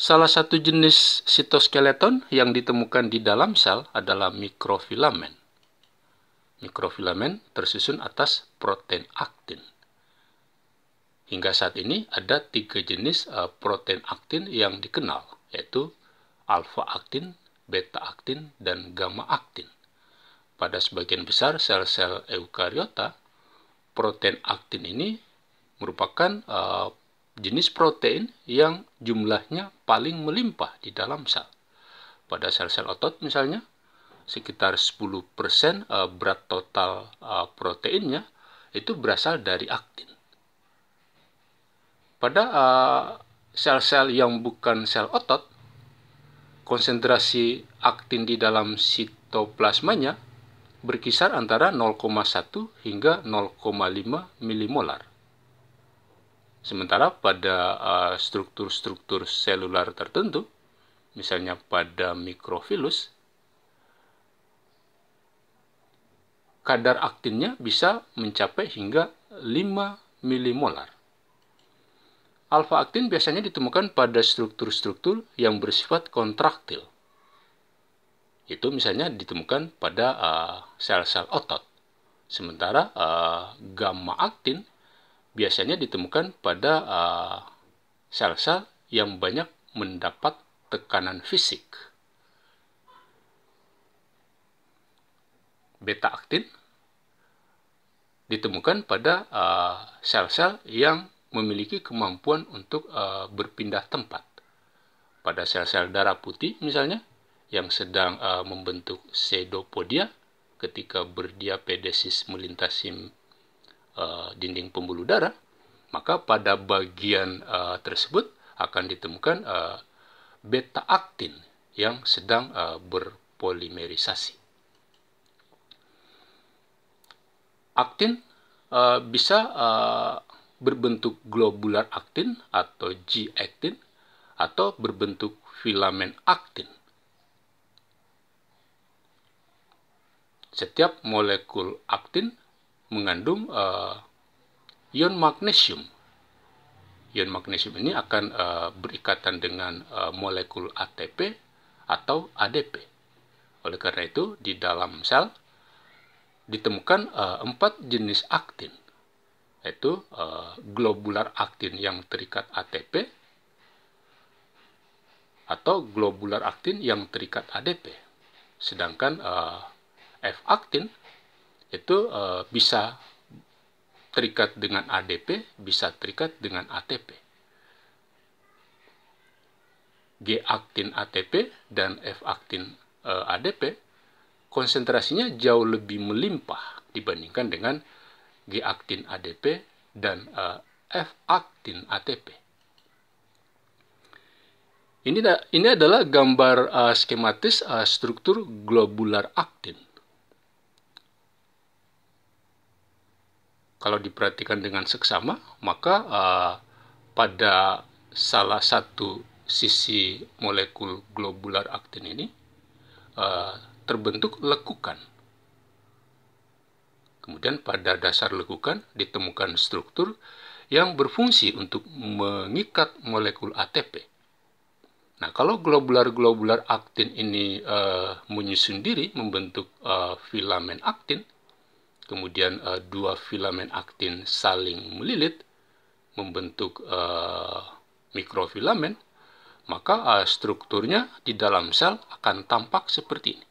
Salah satu jenis sitoskeleton yang ditemukan di dalam sel adalah mikrofilamen. Mikrofilamen tersusun atas protein aktin. Hingga saat ini ada tiga jenis eh, protein aktin yang dikenal, yaitu alfa aktin, beta aktin, dan gamma aktin. Pada sebagian besar sel-sel eukariota, protein aktin ini merupakan eh, jenis protein yang jumlahnya paling melimpah di dalam sel. Pada sel-sel otot misalnya, sekitar 10% eh, berat total eh, proteinnya itu berasal dari aktin. Pada eh, sel-sel yang bukan sel otot, konsentrasi aktin di dalam sitoplasmanya berkisar antara 0,1 hingga 0,5 milimolar. Sementara pada eh, struktur-struktur uh, selular tertentu, misalnya pada mikrofilus, kadar aktinnya bisa mencapai hingga 5 milimolar. Alfa aktin biasanya ditemukan pada struktur-struktur yang bersifat kontraktil. Itu misalnya ditemukan pada eh, sel-sel uh, otot. Sementara uh, gamma aktin biasanya ditemukan pada sel eh, sel-sel yang banyak mendapat tekanan fisik. Beta-aktin ditemukan pada sel eh, sel-sel yang memiliki kemampuan untuk uh, berpindah tempat. Pada sel-sel darah putih misalnya, yang sedang uh, membentuk sedopodia ketika berdiapedesis melintasi dinding pembuluh darah, maka pada bagian uh, tersebut akan ditemukan uh, eh, beta aktin yang sedang uh, berpolimerisasi. Aktin uh, bisa uh, berbentuk globular aktin atau G-aktin atau berbentuk filamen aktin. Setiap molekul aktin mengandung uh, ion magnesium. Ion magnesium ini akan uh, berikatan dengan uh, molekul ATP atau ADP. Oleh karena itu, di dalam sel ditemukan eh, empat jenis aktin, yaitu uh, globular aktin yang terikat ATP atau globular aktin yang terikat ADP. Sedangkan uh, F-aktin itu uh, bisa terikat dengan ADP, bisa terikat dengan ATP. G-aktin ATP dan F-aktin e, eh, ADP konsentrasinya jauh lebih melimpah dibandingkan dengan G-aktin ADP dan e, F-aktin ATP. Ini, ini adalah gambar uh, skematis uh, struktur globular aktin. kalau diperhatikan dengan seksama, maka uh, pada salah satu sisi molekul globular aktin ini uh, terbentuk lekukan. Kemudian pada dasar lekukan ditemukan struktur yang berfungsi untuk mengikat molekul ATP. Nah, kalau globular-globular aktin ini uh, menyusun diri membentuk uh, filamen aktin, kemudian uh, dua filamen aktin saling melilit membentuk uh, eh, mikrofilamen, maka uh, strukturnya di dalam sel akan tampak seperti ini.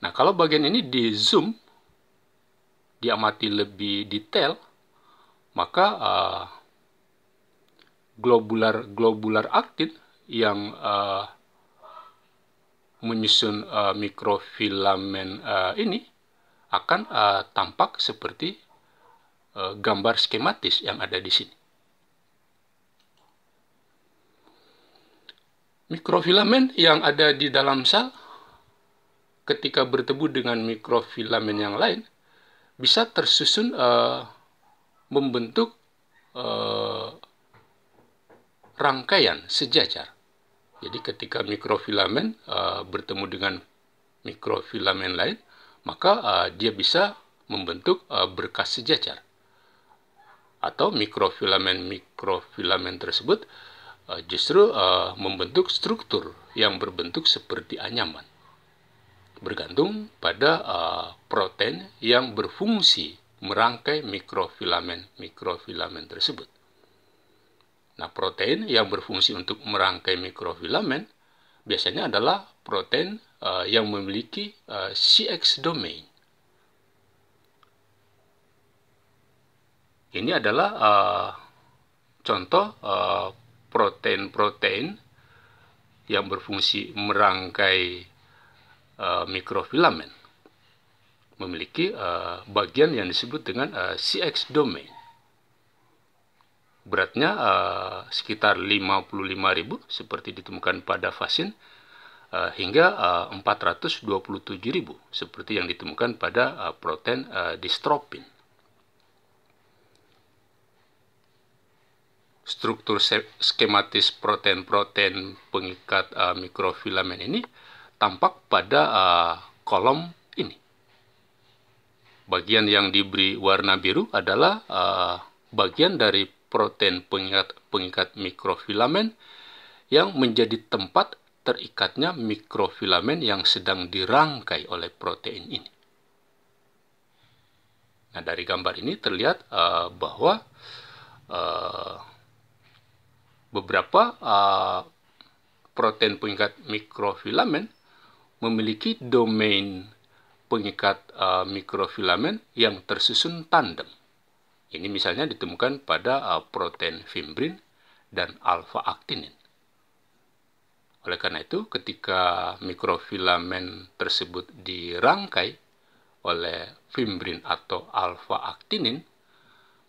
Nah, kalau bagian ini di zoom, diamati lebih detail, maka uh, globular globular aktin yang uh, menyusun uh, eh, mikrofilamen uh, eh, ini akan uh, tampak seperti uh, gambar skematis yang ada di sini. Mikrofilamen yang ada di dalam sel ketika bertemu dengan mikrofilamen yang lain bisa tersusun uh, membentuk uh, rangkaian sejajar. Jadi ketika mikrofilamen uh, bertemu dengan mikrofilamen lain, maka uh, dia bisa membentuk uh, berkas sejajar. Atau mikrofilamen-mikrofilamen tersebut uh, justru uh, membentuk struktur yang berbentuk seperti anyaman. Bergantung pada uh, protein yang berfungsi merangkai mikrofilamen-mikrofilamen tersebut. Nah, protein yang berfungsi untuk merangkai mikrofilamen biasanya adalah protein uh, yang memiliki uh, eh, CX domain. Ini adalah uh, contoh protein-protein yang berfungsi merangkai uh, mikrofilamen memiliki uh, bagian yang disebut dengan uh, CX domain beratnya uh, sekitar 55.000 seperti ditemukan pada vaksin uh, hingga eh, uh, 427.000 seperti yang ditemukan pada uh, protein uh, distropin. Struktur skematis protein-protein pengikat uh, mikrofilamen ini tampak pada uh, kolom ini. Bagian yang diberi warna biru adalah uh, bagian dari protein pengikat pengikat mikrofilamen yang menjadi tempat terikatnya mikrofilamen yang sedang dirangkai oleh protein ini. Nah, dari gambar ini terlihat uh, bahwa uh, beberapa uh, protein pengikat mikrofilamen memiliki domain pengikat uh, mikrofilamen yang tersusun tandem. Ini misalnya ditemukan pada uh, protein fimbrin dan alfa-aktinin. Oleh karena itu, ketika mikrofilamen tersebut dirangkai oleh fimbrin atau alfa-aktinin,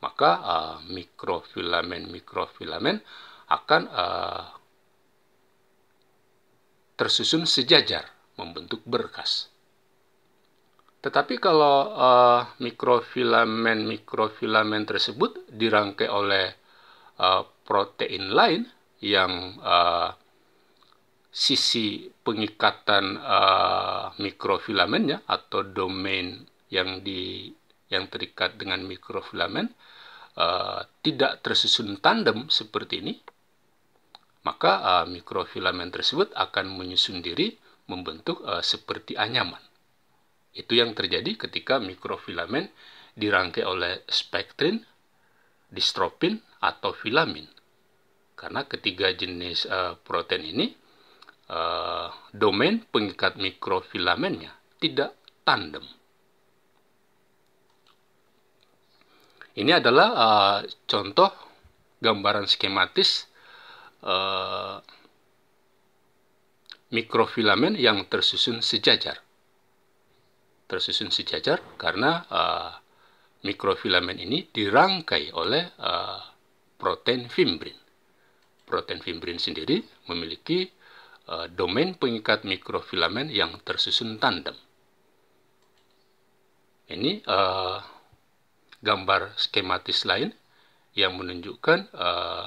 maka uh, mikrofilamen-mikrofilamen akan uh, tersusun sejajar membentuk berkas. Tetapi kalau uh, eh, mikrofilamen mikrofilamen tersebut dirangkai oleh uh, protein lain yang uh, sisi pengikatan uh, mikrofilamennya atau domain yang di yang terikat dengan mikrofilamen uh, tidak tersusun tandem seperti ini, maka uh, mikrofilamen tersebut akan menyusun diri membentuk uh, seperti anyaman. Itu yang terjadi ketika mikrofilamen dirangkai oleh spektrin, distropin, atau filamin. Karena ketiga jenis uh, protein ini uh, domain pengikat mikrofilamennya tidak tandem. Ini adalah uh, contoh gambaran skematis uh, mikrofilamen yang tersusun sejajar tersusun sejajar karena uh, eh, mikrofilamen ini dirangkai oleh uh, protein fimbrin. Protein fimbrin sendiri memiliki uh, domain pengikat mikrofilamen yang tersusun tandem. Ini uh, gambar skematis lain yang menunjukkan uh,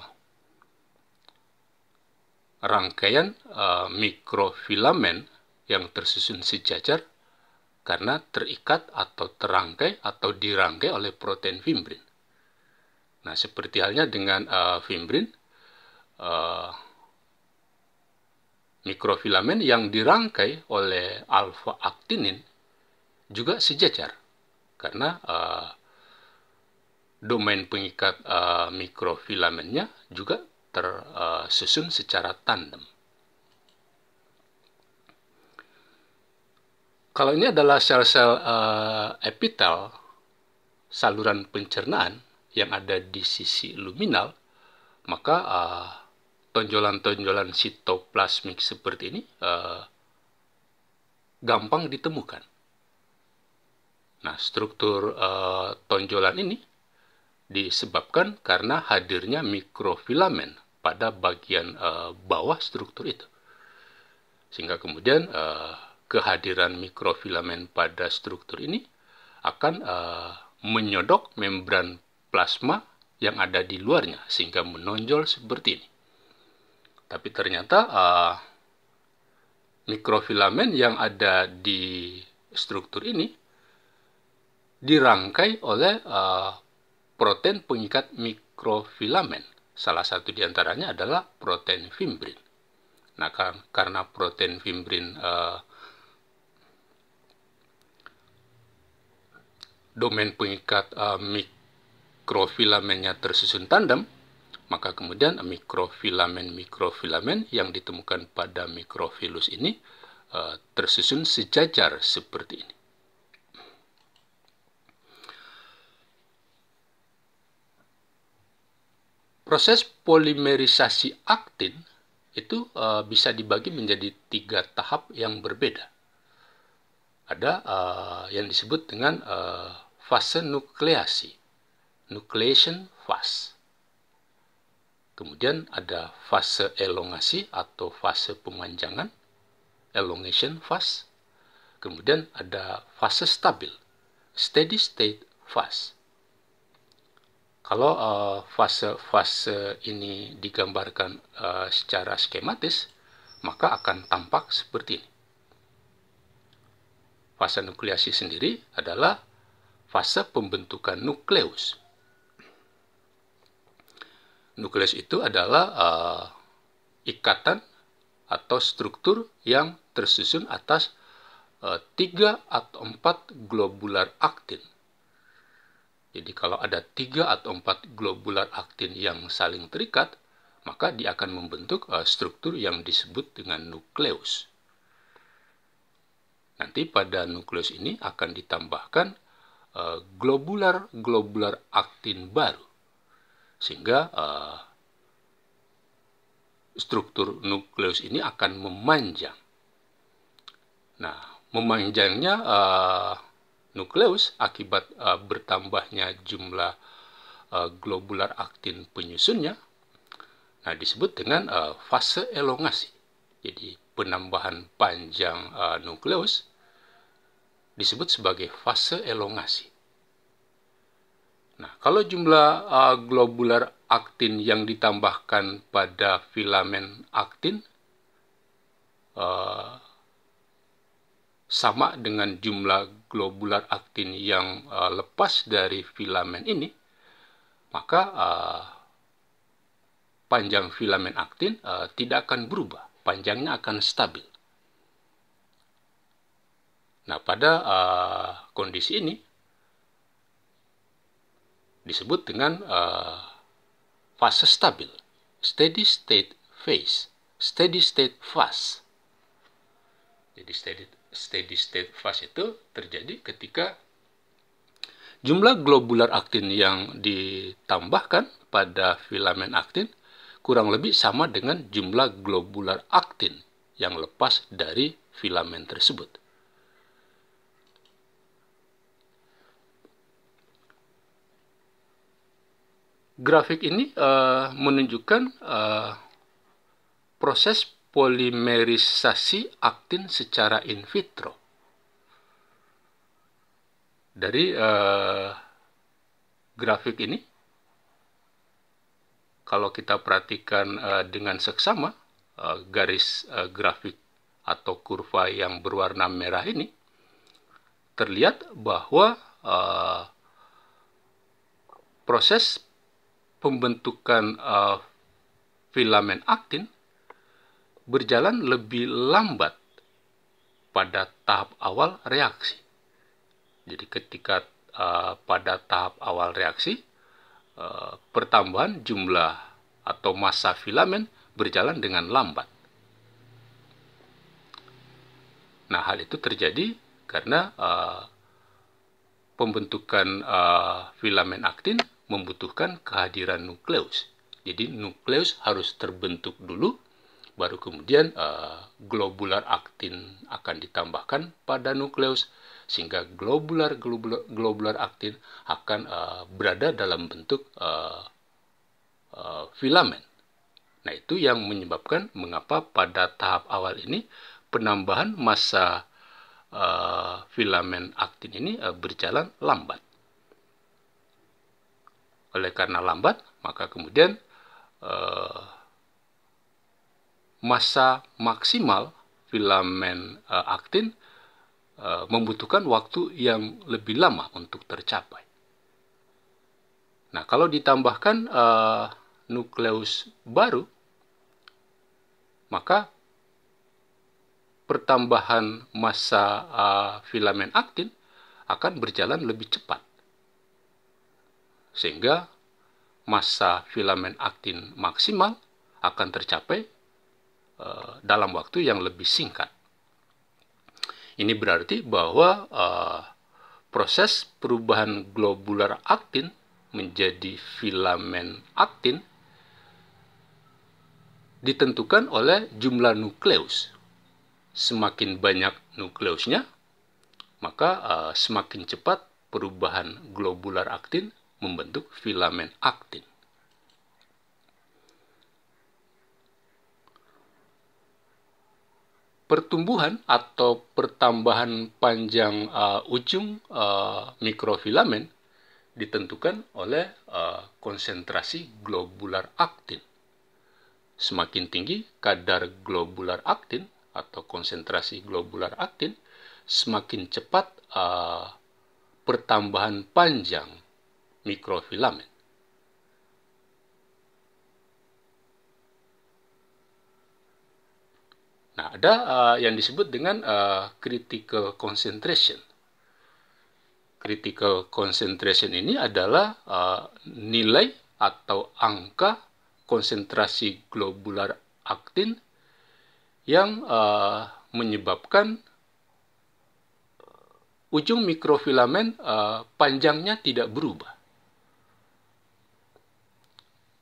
rangkaian uh, mikrofilamen yang tersusun sejajar karena terikat atau terangkai atau dirangkai oleh protein fimbrin. Nah, seperti halnya dengan uh, eh, fimbrin, uh, eh, mikrofilamen yang dirangkai oleh alfa aktinin juga sejajar karena uh, domain pengikat uh, mikrofilamennya juga tersusun uh, secara tandem. Kalau ini adalah sel-sel uh, epitel saluran pencernaan yang ada di sisi luminal, maka tonjolan eh, tonjolan-tonjolan sitoplasmik seperti ini uh, gampang ditemukan. Nah, struktur uh, tonjolan ini disebabkan karena hadirnya mikrofilamen pada bagian uh, bawah struktur itu. Sehingga kemudian uh, kehadiran mikrofilamen pada struktur ini akan uh, menyodok membran plasma yang ada di luarnya sehingga menonjol seperti ini. Tapi ternyata uh, eh, mikrofilamen yang ada di struktur ini dirangkai oleh uh, protein pengikat mikrofilamen. Salah satu diantaranya adalah protein fimbrin. Nah, karena protein fimbrin uh, domain pengikat uh, mikrofilamennya tersusun tandem, maka kemudian mikrofilamen-mikrofilamen yang ditemukan pada mikrofilus ini uh, tersusun sejajar seperti ini. Proses polimerisasi aktin itu uh, bisa dibagi menjadi tiga tahap yang berbeda. Ada uh, yang disebut dengan uh, fase nukleasi, nucleation phase. Kemudian ada fase elongasi atau fase pemanjangan, elongation phase. Kemudian ada fase stabil, steady state phase. Kalau eh, fase-fase uh, ini digambarkan uh, secara skematis, maka akan tampak seperti ini. Fase nukleasi sendiri adalah fase pembentukan nukleus. Nukleus itu adalah uh, ikatan atau struktur yang tersusun atas uh, eh, 3 atau empat globular aktin. Jadi kalau ada tiga atau empat globular aktin yang saling terikat, maka dia akan membentuk uh, struktur yang disebut dengan nukleus. Nanti pada nukleus ini akan ditambahkan Eh, globular globular aktin baru sehingga uh, struktur nukleus ini akan memanjang. Nah, memanjangnya uh, nukleus akibat uh, bertambahnya jumlah uh, globular aktin penyusunnya, nah disebut dengan uh, fase elongasi. Jadi penambahan panjang uh, nukleus disebut sebagai fase elongasi. Nah, kalau jumlah uh, globular aktin yang ditambahkan pada filamen aktin uh, sama dengan jumlah globular aktin yang uh, lepas dari filamen ini, maka uh, panjang filamen aktin uh, tidak akan berubah, panjangnya akan stabil. Nah, pada uh, kondisi ini disebut dengan uh, fase stabil, steady state phase, steady state phase. Jadi steady steady state phase itu terjadi ketika jumlah globular aktin yang ditambahkan pada filamen aktin kurang lebih sama dengan jumlah globular aktin yang lepas dari filamen tersebut. grafik ini uh, menunjukkan uh, proses polimerisasi aktin secara in vitro. Dari uh, grafik ini, kalau kita perhatikan uh, dengan seksama uh, garis uh, grafik atau kurva yang berwarna merah ini, terlihat bahwa uh, proses pembentukan uh, eh, filamen aktin berjalan lebih lambat pada tahap awal reaksi. Jadi ketika uh, pada tahap awal reaksi uh, pertambahan jumlah atau massa filamen berjalan dengan lambat. Nah, hal itu terjadi karena uh, pembentukan uh, filamen aktin membutuhkan kehadiran nukleus. Jadi nukleus harus terbentuk dulu, baru kemudian uh, globular aktin akan ditambahkan pada nukleus sehingga globular globular, globular aktin akan uh, berada dalam bentuk uh, eh, uh, filamen. Nah itu yang menyebabkan mengapa pada tahap awal ini penambahan massa uh, filamen aktin ini uh, berjalan lambat. Oleh karena lambat, maka kemudian eh, masa maksimal filamen eh, aktin eh, membutuhkan waktu yang lebih lama untuk tercapai. Nah, kalau ditambahkan eh, nukleus baru, maka pertambahan masa uh, filamen aktin akan berjalan lebih cepat sehingga masa filamen aktin maksimal akan tercapai e, dalam waktu yang lebih singkat. Ini berarti bahwa e, proses perubahan globular aktin menjadi filamen aktin ditentukan oleh jumlah nukleus. Semakin banyak nukleusnya, maka uh, semakin cepat perubahan globular aktin membentuk filamen aktin. Pertumbuhan atau pertambahan panjang uh, ujung uh, mikrofilamen ditentukan oleh uh, konsentrasi globular aktin. Semakin tinggi kadar globular aktin atau konsentrasi globular aktin, semakin cepat uh, pertambahan panjang mikrofilamen. Nah, ada uh, yang disebut dengan uh, critical concentration. Critical concentration ini adalah uh, nilai atau angka konsentrasi globular aktin yang uh, menyebabkan ujung mikrofilamen uh, panjangnya tidak berubah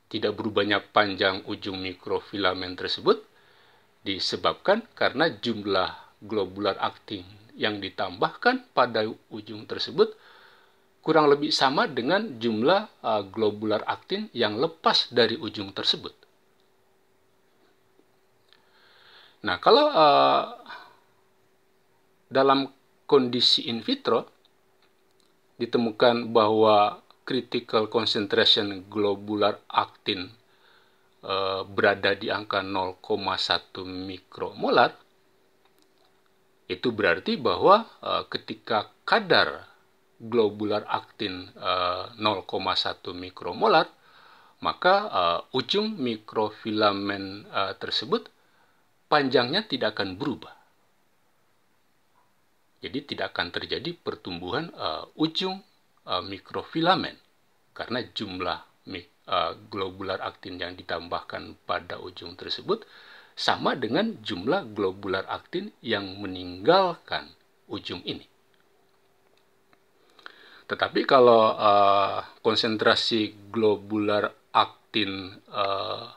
tidak berubahnya panjang ujung mikrofilamen tersebut disebabkan karena jumlah globular aktin yang ditambahkan pada ujung tersebut kurang lebih sama dengan jumlah uh, globular aktin yang lepas dari ujung tersebut. Nah, kalau uh, dalam kondisi in vitro ditemukan bahwa critical concentration globular actin eh, berada di angka 0,1 mikromolar, itu berarti bahwa eh, ketika kadar globular aktin 0,1 eh, mikromolar, maka ujung mikrofilamen tersebut panjangnya tidak akan berubah. Jadi tidak akan terjadi pertumbuhan uh, ujung Eh, mikrofilamen karena jumlah uh, globular aktin yang ditambahkan pada ujung tersebut sama dengan jumlah globular aktin yang meninggalkan ujung ini. Tetapi kalau uh, konsentrasi globular aktin uh,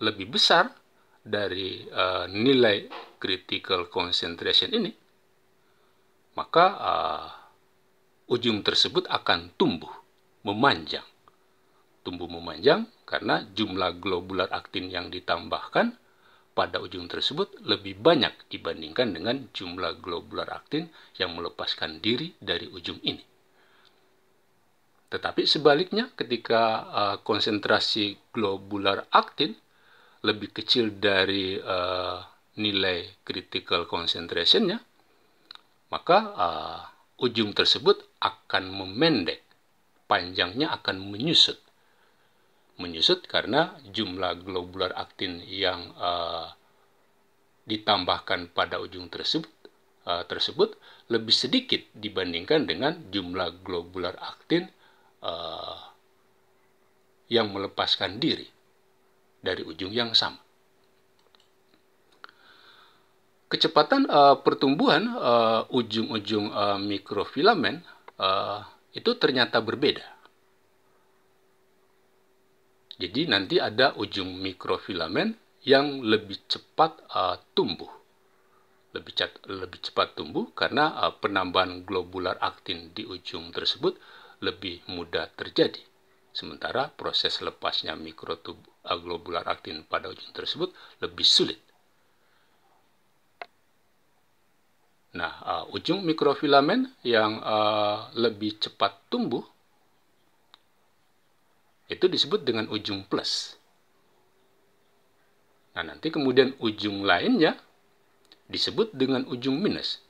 lebih besar dari uh, nilai critical concentration ini, maka uh, ujung tersebut akan tumbuh, memanjang. Tumbuh memanjang karena jumlah globular aktin yang ditambahkan pada ujung tersebut lebih banyak dibandingkan dengan jumlah globular aktin yang melepaskan diri dari ujung ini. Tetapi sebaliknya, ketika uh, konsentrasi globular aktin lebih kecil dari uh, nilai critical concentration-nya, maka uh, ujung tersebut akan memendek, panjangnya akan menyusut. Menyusut karena jumlah globular aktin yang uh, ditambahkan pada ujung tersebut uh, tersebut lebih sedikit dibandingkan dengan jumlah globular aktin uh, yang melepaskan diri dari ujung yang sama. kecepatan uh, pertumbuhan uh, ujung-ujung uh, eh, mikrofilamen uh, itu ternyata berbeda. Jadi nanti ada ujung mikrofilamen yang lebih cepat uh, tumbuh, lebih, cat, lebih cepat tumbuh karena uh, penambahan globular aktin di ujung tersebut lebih mudah terjadi. Sementara proses lepasnya mikrotub uh, globular aktin pada ujung tersebut lebih sulit. Nah, uh, ujung mikrofilamen yang uh, lebih cepat tumbuh itu disebut dengan ujung plus. Nah, nanti kemudian ujung lainnya disebut dengan ujung minus.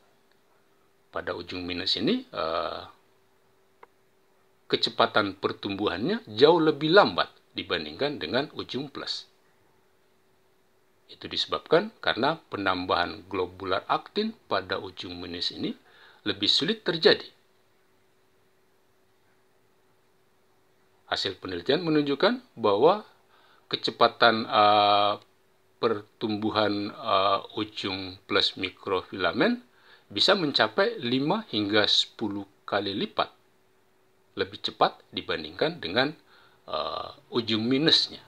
Pada ujung minus ini, uh, kecepatan pertumbuhannya jauh lebih lambat dibandingkan dengan ujung plus. Itu disebabkan karena penambahan globular aktin pada ujung minus ini lebih sulit terjadi. Hasil penelitian menunjukkan bahwa kecepatan uh, pertumbuhan uh, ujung plus mikrofilamen bisa mencapai 5 hingga 10 kali lipat lebih cepat dibandingkan dengan uh, ujung minusnya.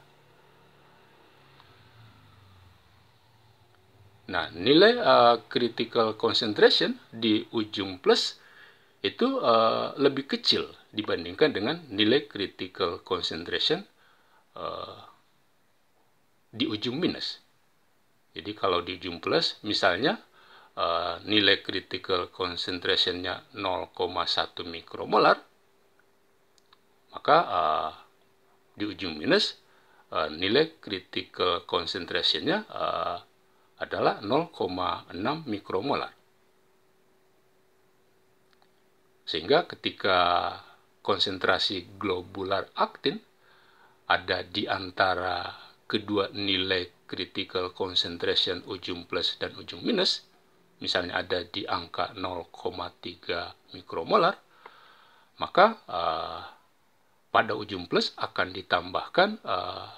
Nah, nilai uh, critical concentration di ujung plus itu uh, lebih kecil dibandingkan dengan nilai critical concentration uh, di ujung minus. Jadi kalau di ujung plus, misalnya uh, nilai critical concentration-nya 0,1 mikromolar, maka uh, di ujung minus uh, nilai critical concentrationnya uh, adalah 0,6 mikromolar. Sehingga ketika konsentrasi globular aktin ada di antara kedua nilai critical concentration ujung plus dan ujung minus, misalnya ada di angka 0,3 mikromolar, maka uh, pada ujung plus akan ditambahkan uh,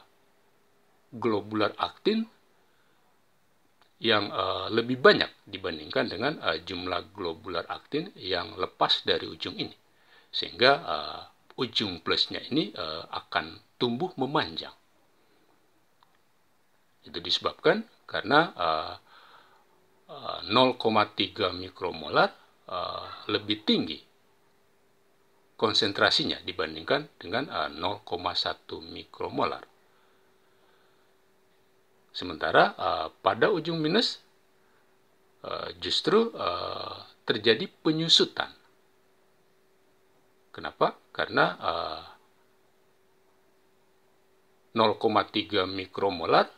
globular aktin yang uh, lebih banyak dibandingkan dengan uh, jumlah globular aktin yang lepas dari ujung ini. Sehingga uh, ujung plusnya ini uh, akan tumbuh memanjang. Itu disebabkan karena uh, uh, 0,3 mikromolar uh, lebih tinggi konsentrasinya dibandingkan dengan uh, 0,1 mikromolar. Sementara uh, pada ujung minus uh, justru uh, terjadi penyusutan. Kenapa? Karena uh, 0,3 mikromolar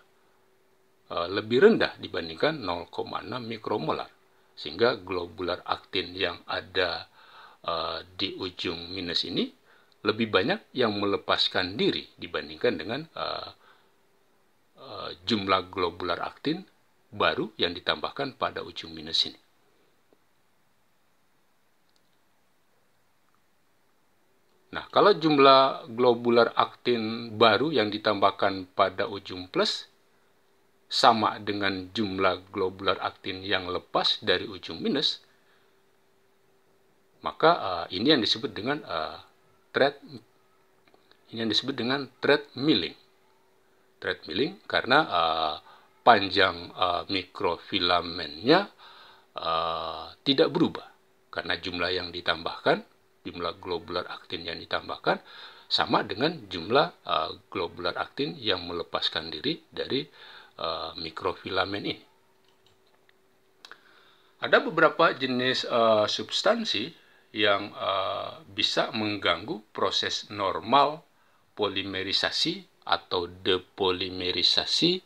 uh, lebih rendah dibandingkan 0,6 mikromolar. Sehingga globular aktin yang ada uh, di ujung minus ini lebih banyak yang melepaskan diri dibandingkan dengan uh, Eh, jumlah globular aktin baru yang ditambahkan pada ujung minus ini. Nah, kalau jumlah globular aktin baru yang ditambahkan pada ujung plus sama dengan jumlah globular aktin yang lepas dari ujung minus, maka uh, ini yang disebut dengan uh, thread ini yang disebut dengan thread milling treadmilling karena uh, panjang uh, mikrofilamennya uh, tidak berubah karena jumlah yang ditambahkan jumlah globular aktin yang ditambahkan sama dengan jumlah uh, globular aktin yang melepaskan diri dari uh, mikrofilamen ini. Ada beberapa jenis uh, substansi yang uh, bisa mengganggu proses normal polimerisasi atau depolimerisasi e,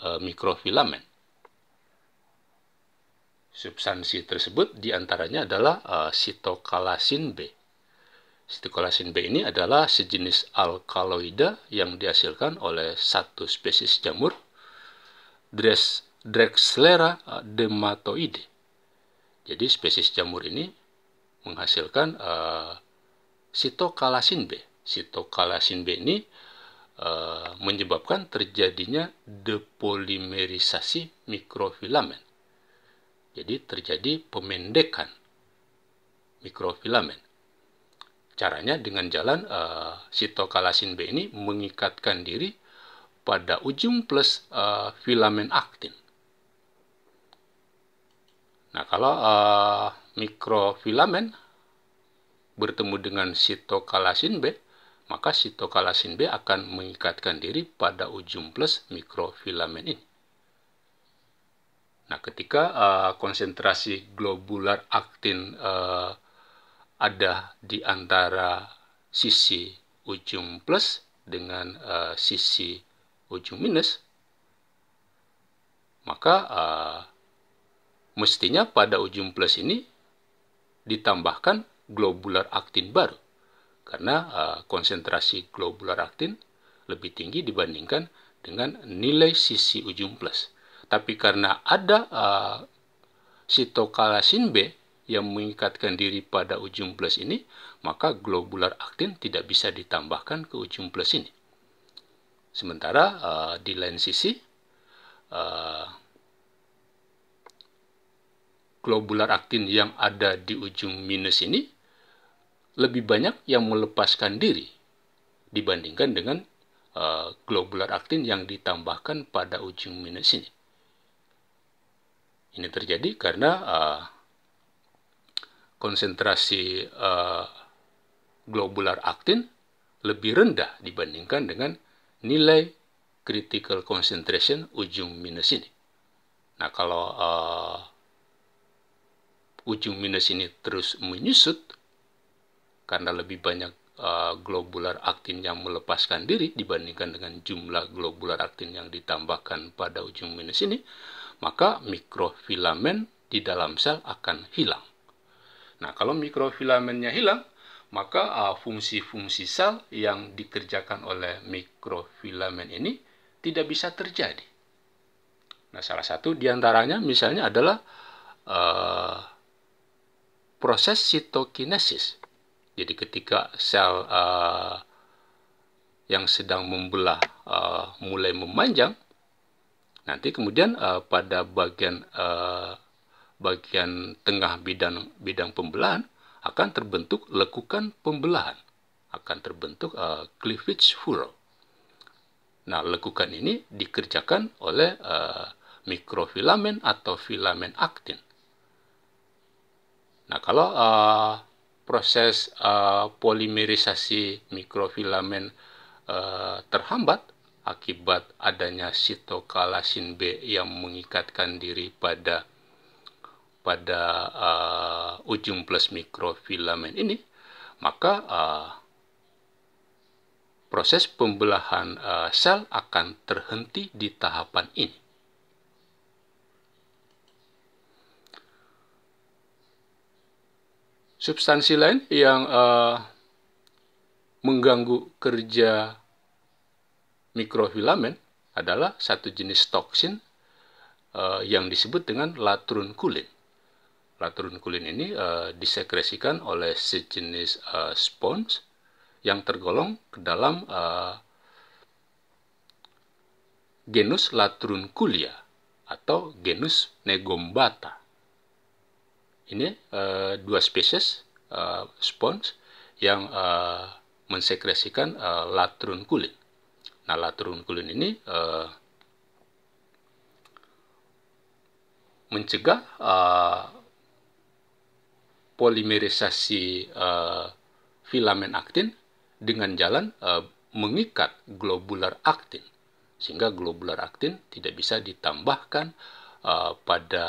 eh, mikrofilamen. Substansi tersebut diantaranya adalah e, sitokalasin B. Sitokalasin B ini adalah sejenis alkaloida yang dihasilkan oleh satu spesies jamur, Dres, Drexlera eh, dematoide. Jadi spesies jamur ini menghasilkan e, sitokalasin B. Sitokalasin B ini Eh, menyebabkan terjadinya depolimerisasi mikrofilamen. Jadi terjadi pemendekan mikrofilamen. Caranya dengan jalan e, sitokalasin B ini mengikatkan diri pada ujung plus e, eh, filamen aktin. Nah, kalau e, mikrofilamen bertemu dengan sitokalasin B, maka sitokalasin B akan mengikatkan diri pada ujung plus mikrofilamen ini. Nah, ketika uh, konsentrasi globular aktin uh, ada di antara sisi ujung plus dengan uh, sisi ujung minus, maka uh, mestinya pada ujung plus ini ditambahkan globular aktin baru karena uh, konsentrasi globular aktin lebih tinggi dibandingkan dengan nilai sisi ujung plus. Tapi karena ada uh, sitokalasin B yang mengikatkan diri pada ujung plus ini, maka globular aktin tidak bisa ditambahkan ke ujung plus ini. Sementara uh, di lain sisi, uh, globular aktin yang ada di ujung minus ini lebih banyak yang melepaskan diri dibandingkan dengan uh, globular aktin yang ditambahkan pada ujung minus ini. Ini terjadi karena uh, konsentrasi uh, globular aktin lebih rendah dibandingkan dengan nilai critical concentration ujung minus ini. Nah, kalau uh, ujung minus ini terus menyusut, karena lebih banyak uh, globular aktin yang melepaskan diri dibandingkan dengan jumlah globular aktin yang ditambahkan pada ujung minus ini, maka mikrofilamen di dalam sel akan hilang. Nah, kalau mikrofilamennya hilang, maka eh, fungsi-fungsi uh, sel yang dikerjakan oleh mikrofilamen ini tidak bisa terjadi. Nah, salah satu diantaranya misalnya adalah uh, proses sitokinesis. Jadi ketika sel uh, yang sedang membelah uh, mulai memanjang, nanti kemudian uh, pada bagian uh, bagian tengah bidang bidang pembelahan akan terbentuk lekukan pembelahan, akan terbentuk uh, cleavage furrow. Nah, lekukan ini dikerjakan oleh uh, mikrofilamen atau filamen aktin. Nah, kalau uh, proses uh, polimerisasi mikrofilamen uh, eh, terhambat akibat adanya sitokalasin B yang mengikatkan diri pada pada uh, ujung plus mikrofilamen ini, maka uh, proses pembelahan uh, sel akan terhenti di tahapan ini. substansi lain yang uh, mengganggu kerja mikrofilamen adalah satu jenis toksin uh, yang disebut dengan latrun kulin. Latrun kulin ini uh, disekresikan oleh sejenis uh, spons yang tergolong ke dalam uh, genus latrun kulia atau genus negombata ini uh, dua spesies uh, eh, spons yang uh, mensekresikan uh, kulit. Nah, kulit ini uh, mencegah uh, polimerisasi uh, filamen aktin dengan jalan uh, mengikat globular aktin sehingga globular aktin tidak bisa ditambahkan uh, pada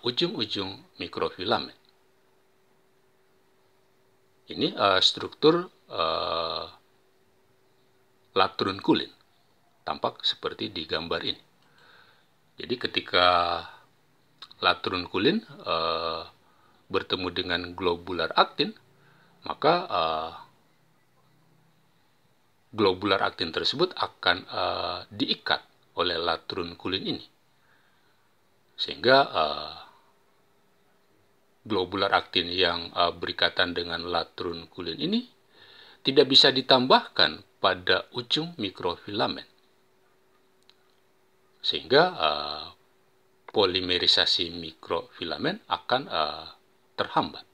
uh, ujung-ujung mikrofilamen. Ini uh, struktur uh, kulin, tampak seperti di gambar ini. Jadi ketika kulin uh, bertemu dengan globular aktin, maka uh, globular aktin tersebut akan uh, diikat oleh latrun kulin ini. Sehingga uh, globular aktin yang uh, berikatan dengan latrun kulin ini tidak bisa ditambahkan pada ujung mikrofilamen. Sehingga uh, polimerisasi mikrofilamen akan uh, terhambat.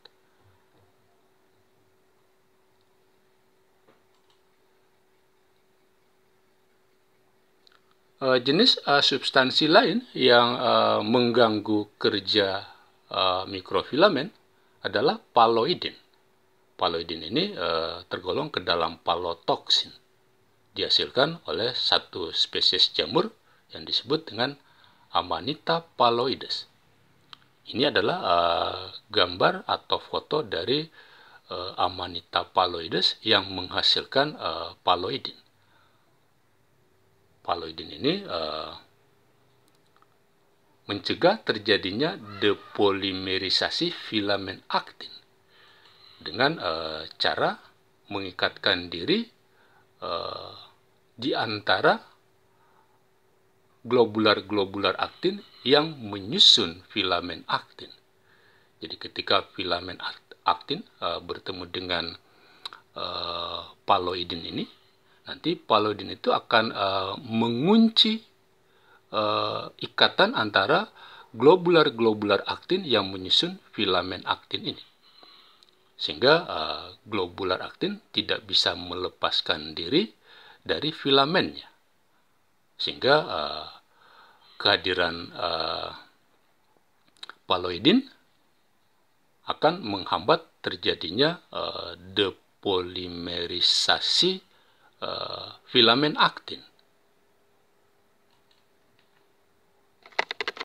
Eh, jenis uh, substansi lain yang uh, mengganggu kerja uh, mikrofilamen adalah paloidin. Paloidin ini uh, tergolong ke dalam palotoksin. Dihasilkan oleh satu spesies jamur yang disebut dengan Amanita paloides. Ini adalah uh, gambar atau foto dari uh, Amanita paloides yang menghasilkan uh, paloidin paloidin ini uh, mencegah terjadinya depolimerisasi filamen aktin dengan uh, cara mengikatkan diri uh, di antara globular-globular aktin yang menyusun filamen aktin. Jadi ketika filamen aktin uh, bertemu dengan uh, paloidin ini, nanti paludin itu akan uh, mengunci uh, ikatan antara globular-globular aktin yang menyusun filamen aktin ini. Sehingga uh, globular aktin tidak bisa melepaskan diri dari filamennya. Sehingga uh, kehadiran uh, paloidin akan menghambat terjadinya uh, depolimerisasi Eh, filamen aktin